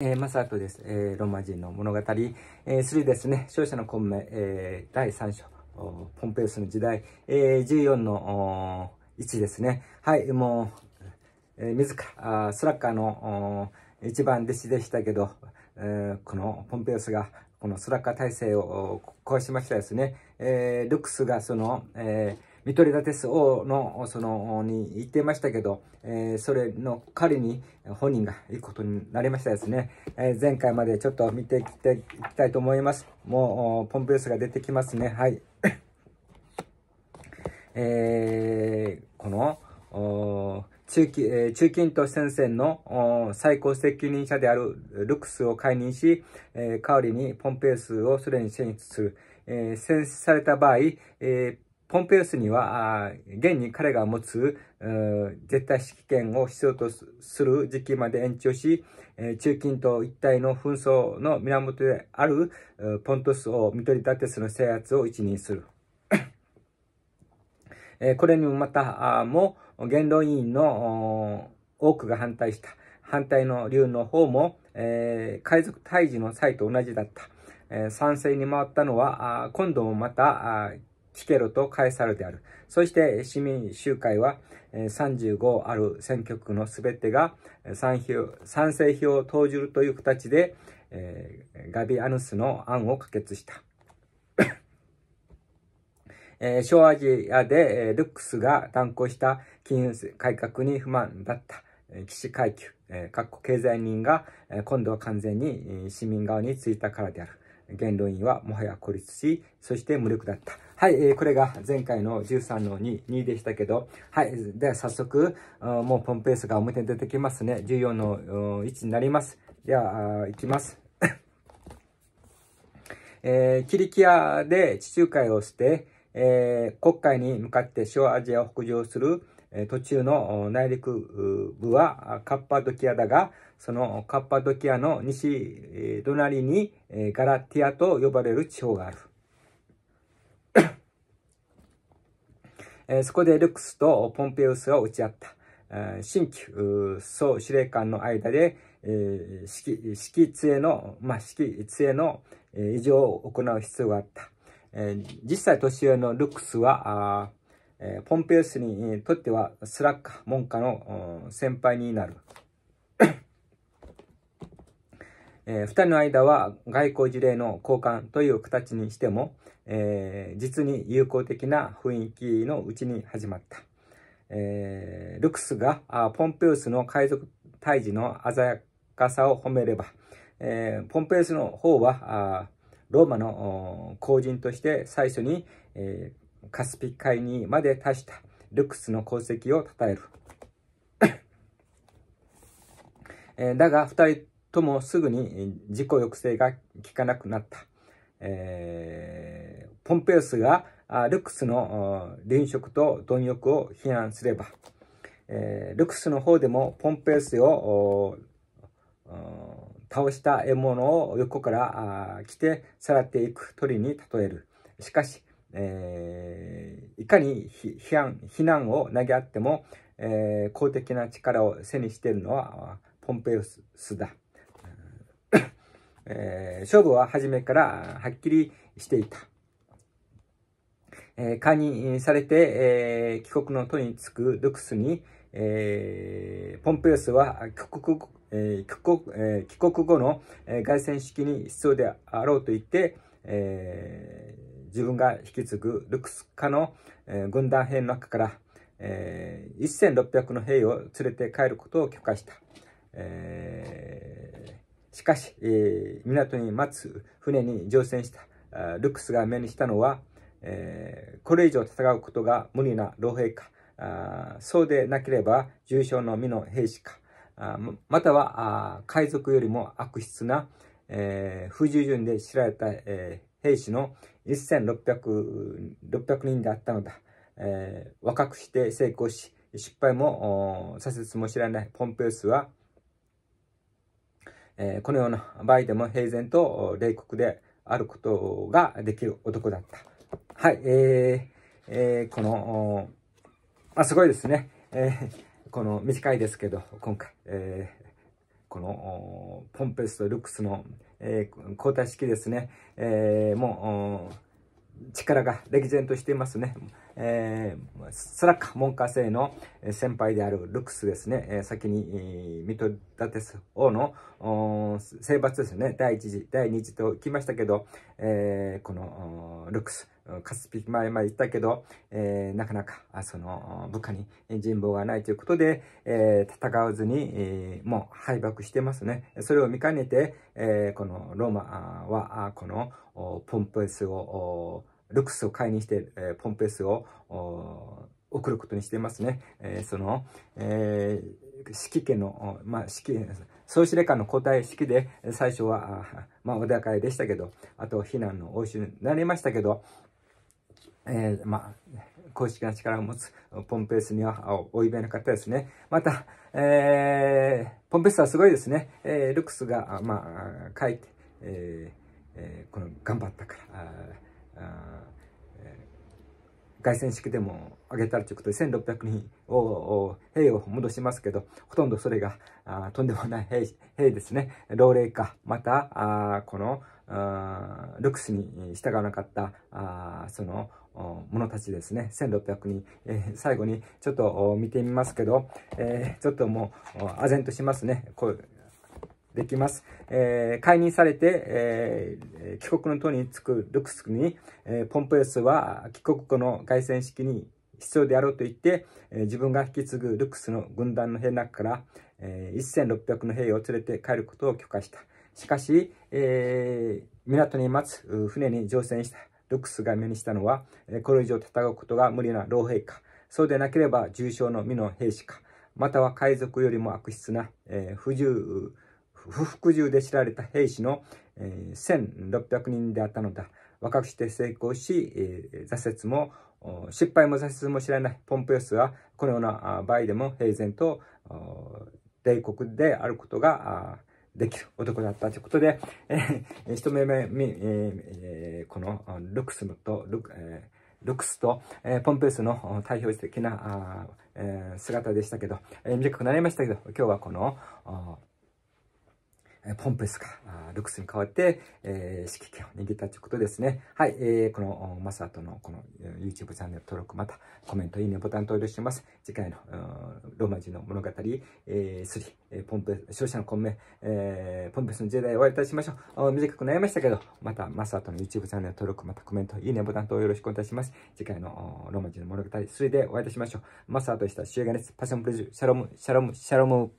えー、マサトです、えー、ローマ人の物語、えー、3ですね、勝者の混迷、えー、第3章、ポンペウスの時代、えー、14の1ですね。はい、もう、えー、自ら、スラッカーの一番弟子でしたけど、えー、このポンペウスが、このスラッカー体制を壊しましたですね。えー、ルクスがその、えー見取り立てス王の、その、に行ってましたけど、えー、それの仮に本人が行くことになりましたですね。えー、前回までちょっと見てきていきたいと思います。もう、ポンプレスが出てきますね。はい。えー、この、中期、えー、中近東戦線の最高責任者であるルクスを解任し、えー、代わりにポンペイスをすでに選出する。えー、選出された場合、えー、ポンペウスには、現に彼が持つ絶対指揮権を必要とする時期まで延長し、中近東一帯の紛争の源であるポントスをミトり立てスの制圧を一任する。これにもまたも元老委員の多くが反対した。反対の流の方も、海賊退治の際と同じだった。賛成に回ったのは、今度もまた、キケロとカエサルである。そして市民集会は35ある選挙区のすべてが賛票賛成票を投じるという形で、えー、ガビアヌスの案を可決した。えー、小アジアで、えー、ルックスが断行した金融改革に不満だった、えー、階級、えー、各国経済人が、えー、今度は完全に、えー、市民側についたからである。言論員はもはや孤立し、そして無力だった。はい、えー、これが前回の13の2、でしたけど、はい、では早速、もうポンペースが表に出てきますね。14の1になります。では、いきます。えー、キリキアで地中海をして、えー、国に向かって小アジアを北上する、えー、途中の内陸部はカッパドキアだが、そのカッパドキアの西隣に、えー、ガラティアと呼ばれる地方がある。えー、そこでルクスとポンペウスは打ち合った。新旧総司令官の間で、えー、式杖の、まあ、揮杖の異常を行う必要があった。えー、実際年上のルクスは、えー、ポンペウスにとってはスラッカ、門下の先輩になる。えー、2人の間は外交事例の交換という形にしても、えー、実に友好的な雰囲気のうちに始まった。えー、ルクスがポンペウスの海賊退治の鮮やかさを褒めれば、えー、ポンペウスの方はローマの後人として最初に、えー、カスピ海にまで達したルクスの功績を称える。えー、だが、2人ともすぐに自己抑制が効かなくなった。えー、ポンペウスがルクスの臨職と貪欲を批判すれば、えー、ルクスの方でもポンペウスを倒した獲物を横から来てさらっていく鳥に例える。しかし、えー、いかに批判非難を投げ合っても、えー、公的な力を背にしているのはポンペウスだ。えー、勝負は初めからはっきりしていた。えー、解任されて、えー、帰国の途につくルクスに、えー、ポンペウスは帰国、えー帰国えー、帰国後の凱旋式に必要であろうと言って、えー、自分が引き継ぐルクス家の、えー、軍団兵の中から、えー、1600の兵を連れて帰ることを許可した。えーしかし、えー、港に待つ船に乗船したルックスが目にしたのは、えー、これ以上戦うことが無理な老兵か、そうでなければ重傷の身の兵士か、または海賊よりも悪質な、えー、不従順で知られた、えー、兵士の1600 600人であったのだ、えー、若くして成功し失敗も挫折も知らないポンペウスはえー、このような場合でも平然と冷酷であることができる男だった。はい、えー、えー、この、あ、すごいですね。えー、この短いですけど、今回、えー、このポンペスとルックスの、えー、交代式ですね、えー、もう力が歴然としていますね。えー、スラッカ文科生の先輩であるルクスですね、えー、先に、えー、ミトダテス王の征伐ですね、第1次、第2次と来ましたけど、えー、このルクス、カスピ前まで言ったけど、えー、なかなかその部下に人望がないということで、えー、戦わずに、えー、もう敗北してますね。それを見かねて、えー、このローマはこのポンプスをルクスを買いにして、えー、ポンペスを送ることにしていますね。えー、その、えー、指揮権の、まあ、指揮、総司令官の交代式で、最初は、まあ、穏やかでしたけど、あと、避難の応酬になりましたけど、えー、まあ、公式な力を持つポンペースには及べなかったですね。また、えー、ポンペースはすごいですね。えー、ルクスが、まあ、書いて、えーえー、この頑張ったから、凱旋式でも挙げたということで1600人を兵を戻しますけどほとんどそれがとんでもない兵兵ですね老齢化またこのルクスに従わなかったその者たちですね1600人、えー、最後にちょっと見てみますけど、えー、ちょっともう唖然としますねこうできます。えー、解任されて、えー、帰国の途に着くルクスクに、えー、ポンプエスは帰国後の凱旋式に必要であろうと言って、えー、自分が引き継ぐルクスの軍団の兵の中から、えー、1600の兵を連れて帰ることを許可した。しかし、えー、港に待つ船に乗船したルクスが目にしたのは、これ以上戦うことが無理な老兵か、そうでなければ重傷の身の兵士か、または海賊よりも悪質な、えー、不自由不服従で知られた兵士の、えー、1600人であったのだ。若くして成功し、えー、挫折も失敗も挫折も知らないポンプヨスはこのような場合でも平然と帝国であることができる男だったということで、えー、一目目、えー、このルクスのとルク、えールクスと、えー、ポンペウスの代表的なあ、えー、姿でしたけど、えー、短くなりましたけど今日はこのポンプスか、ルクスに代わって、えー、指揮権を握ったということですね。はい、えー、この、マサトのこの YouTube チャンネル登録、またコメント、いいねボタン登録します。次回の、ローマ字の物語、えー、3、えー、ポンプ、勝者の混迷、えー、ポンプスの時代を終わりたしましょう。短くなりましたけど、またマサトの YouTube チャンネル登録、またコメント、いいねボタン録よろしくお願いします。次回のローマ字の物語、3でお会いいたしましょう。マサトでした。終焉です。パッションプレジュ、シャロム、シャロム、シャロム。